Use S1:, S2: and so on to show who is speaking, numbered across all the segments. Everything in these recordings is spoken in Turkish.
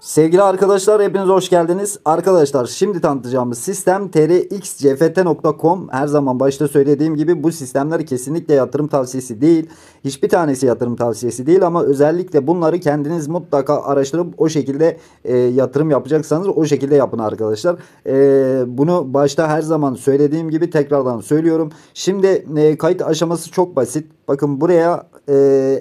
S1: Sevgili arkadaşlar hepiniz hoş geldiniz. Arkadaşlar şimdi tanıtacağımız sistem trxcft.com. Her zaman başta söylediğim gibi bu sistemler kesinlikle yatırım tavsiyesi değil. Hiçbir tanesi yatırım tavsiyesi değil ama özellikle bunları kendiniz mutlaka araştırıp o şekilde e, yatırım yapacaksanız o şekilde yapın arkadaşlar. E, bunu başta her zaman söylediğim gibi tekrardan söylüyorum. Şimdi e, kayıt aşaması çok basit. Bakın buraya e,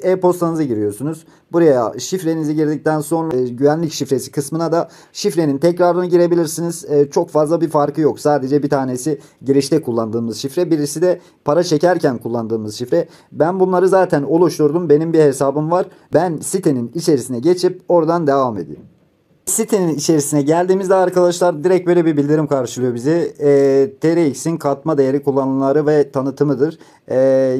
S1: e-postanızı giriyorsunuz. Buraya şifrenizi girdikten sonra e, güvenlik şifresi şifresi kısmına da şifrenin tekrarını girebilirsiniz. E, çok fazla bir farkı yok. Sadece bir tanesi girişte kullandığımız şifre. Birisi de para çekerken kullandığımız şifre. Ben bunları zaten oluşturdum. Benim bir hesabım var. Ben sitenin içerisine geçip oradan devam edeyim. Sitenin içerisine geldiğimizde arkadaşlar direkt böyle bir bildirim karşılıyor bizi. E, ee, TRX'in katma değeri kullanımları ve tanıtımıdır. E,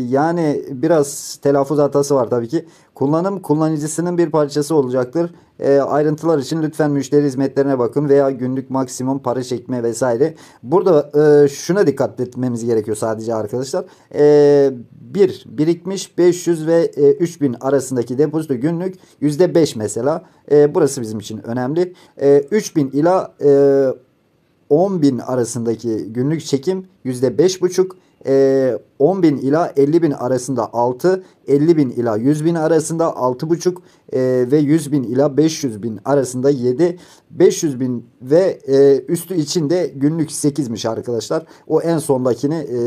S1: yani biraz telaffuz hatası var tabii ki. Kullanım kullanıcısının bir parçası olacaktır. E, ayrıntılar için lütfen müşteri hizmetlerine bakın veya günlük maksimum para çekme vesaire. Burada e, şuna dikkat etmemiz gerekiyor sadece arkadaşlar. E, bir birikmiş 500 ve e, 3000 arasındaki depozito günlük %5 mesela. E, burası bizim için önemli. E, 3000 ila e, 10.000 arasındaki günlük çekim %5,5. E, 10.000 ila 50.000 arasında 6, 50.000 ila 100.000 arasında 6.5 e, ve 100.000 ila 500.000 arasında 7, 500.000 ve e, üstü içinde de günlük 8'miş arkadaşlar. O en sondakini e,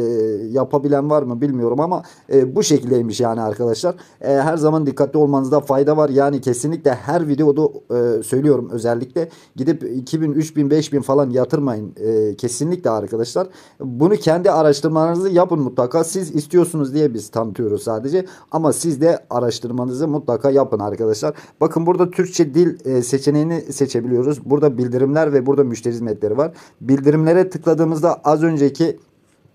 S1: yapabilen var mı bilmiyorum ama e, bu şekildeymiş yani arkadaşlar. her zaman dikkatli olmanızda fayda var. Yani kesinlikle her videoda söylüyorum özellikle gidip 2000, 3000, 5000 falan yatırmayın kesinlikle arkadaşlar. Bunu kendi araştırmalarınızı yapın mutlaka mutlaka siz istiyorsunuz diye biz tanıtıyoruz sadece. Ama siz de araştırmanızı mutlaka yapın arkadaşlar. Bakın burada Türkçe dil e, seçeneğini seçebiliyoruz. Burada bildirimler ve burada müşteri hizmetleri var. Bildirimlere tıkladığımızda az önceki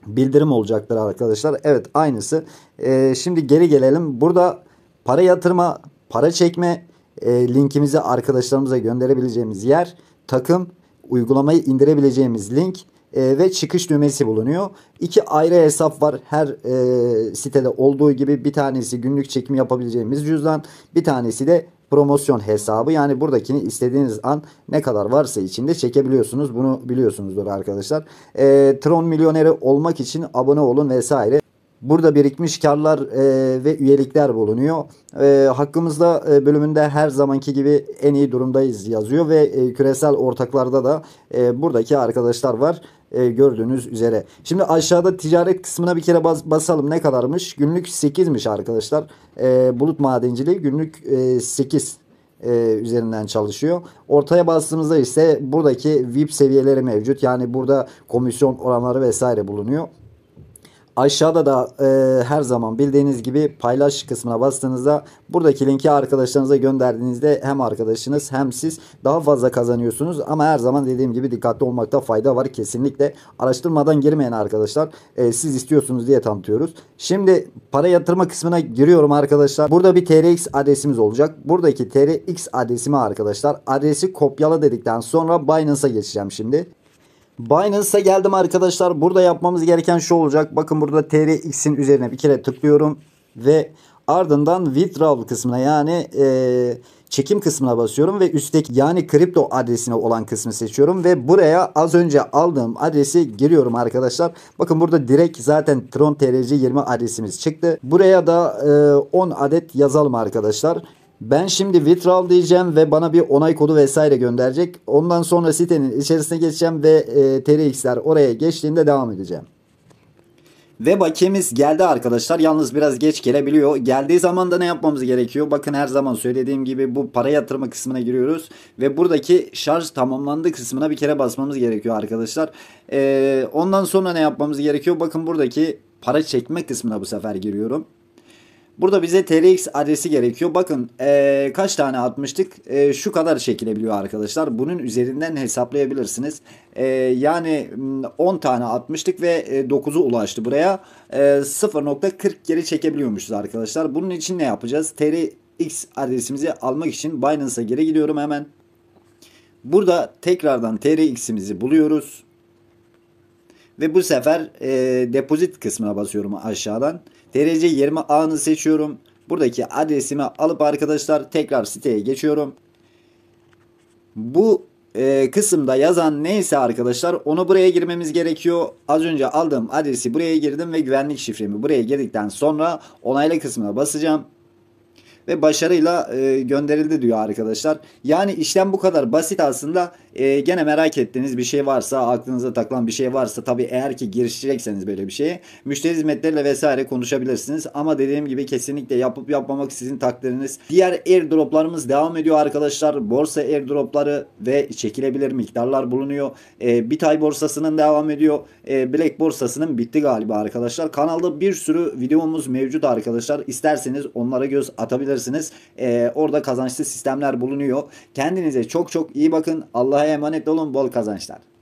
S1: bildirim olacaktır arkadaşlar. Evet aynısı. E, şimdi geri gelelim. Burada para yatırma, para çekme e, linkimizi arkadaşlarımıza gönderebileceğimiz yer. Takım uygulamayı indirebileceğimiz link e, ve çıkış düğmesi bulunuyor. İki ayrı hesap var her e, sitede olduğu gibi bir tanesi günlük çekim yapabileceğimiz cüzdan bir tanesi de promosyon hesabı. Yani buradakini istediğiniz an ne kadar varsa içinde çekebiliyorsunuz. Bunu biliyorsunuzdur arkadaşlar. E, Tron milyoneri olmak için abone olun vesaire. Burada birikmiş karlar e, ve üyelikler bulunuyor. E, hakkımızda e, bölümünde her zamanki gibi en iyi durumdayız yazıyor ve e, küresel ortaklarda da e, buradaki arkadaşlar var e, gördüğünüz üzere. Şimdi aşağıda ticaret kısmına bir kere bas, basalım. Ne kadarmış? Günlük 8'miş arkadaşlar. E, bulut madenciliği günlük e, 8 e, üzerinden çalışıyor. Ortaya bastığımızda ise buradaki VIP seviyeleri mevcut. Yani burada komisyon oranları vesaire bulunuyor. Aşağıda da e, her zaman bildiğiniz gibi paylaş kısmına bastığınızda buradaki linki arkadaşlarınıza gönderdiğinizde hem arkadaşınız hem siz daha fazla kazanıyorsunuz. Ama her zaman dediğim gibi dikkatli olmakta fayda var kesinlikle. Araştırmadan girmeyen arkadaşlar e, siz istiyorsunuz diye tanıtıyoruz. Şimdi para yatırma kısmına giriyorum arkadaşlar. Burada bir TRX adresimiz olacak. Buradaki TRX adresimi arkadaşlar adresi kopyala dedikten sonra Binance'a geçeceğim şimdi. Binance'a geldim arkadaşlar. Burada yapmamız gereken şu olacak. Bakın burada TRX'in üzerine bir kere tıklıyorum. Ve ardından withdraw kısmına yani e, çekim kısmına basıyorum. Ve üstteki yani kripto adresine olan kısmı seçiyorum. Ve buraya az önce aldığım adresi giriyorum arkadaşlar. Bakın burada direkt zaten Tron TRC20 adresimiz çıktı. Buraya da e, 10 adet yazalım arkadaşlar. Ben şimdi vitral diyeceğim ve bana bir onay kodu vesaire gönderecek. Ondan sonra sitenin içerisine geçeceğim ve e, TRX'ler oraya geçtiğinde devam edeceğim. Web hakemiz geldi arkadaşlar. Yalnız biraz geç gelebiliyor. Geldiği zaman da ne yapmamız gerekiyor? Bakın her zaman söylediğim gibi bu para yatırma kısmına giriyoruz. Ve buradaki şarj tamamlandı kısmına bir kere basmamız gerekiyor arkadaşlar. Ee, ondan sonra ne yapmamız gerekiyor? Bakın buradaki para çekme kısmına bu sefer giriyorum. Burada bize TRX adresi gerekiyor. Bakın ee, kaç tane atmıştık? E, şu kadar çekilebiliyor arkadaşlar. Bunun üzerinden hesaplayabilirsiniz. E, yani 10 hmm, tane atmıştık ve 9'u ulaştı buraya. E, 0.40 geri çekebiliyormuşuz arkadaşlar. Bunun için ne yapacağız? TRX adresimizi almak için Binance'a geri gidiyorum hemen. Burada tekrardan TRX'imizi buluyoruz. Ve bu sefer e, depozit kısmına basıyorum aşağıdan. TRC 20 A'nı seçiyorum. Buradaki adresimi alıp arkadaşlar tekrar siteye geçiyorum. Bu e, kısımda yazan neyse arkadaşlar onu buraya girmemiz gerekiyor. Az önce aldığım adresi buraya girdim ve güvenlik şifremi buraya girdikten sonra onayla kısmına basacağım ve başarıyla e, gönderildi diyor arkadaşlar. Yani işlem bu kadar basit aslında. E, gene merak ettiğiniz bir şey varsa, aklınıza takılan bir şey varsa tabii eğer ki girişecekseniz böyle bir şeye müşteri hizmetleriyle vesaire konuşabilirsiniz. Ama dediğim gibi kesinlikle yapıp yapmamak sizin takdiriniz. Diğer airdroplarımız devam ediyor arkadaşlar. Borsa airdropları ve çekilebilir miktarlar bulunuyor. E, Bitay borsasının devam ediyor. E, Black borsasının bitti galiba arkadaşlar. Kanalda bir sürü videomuz mevcut arkadaşlar. İsterseniz onlara göz atabilirsiniz alabilirsiniz. E, orada kazançlı sistemler bulunuyor. Kendinize çok çok iyi bakın. Allah'a emanet olun. Bol kazançlar.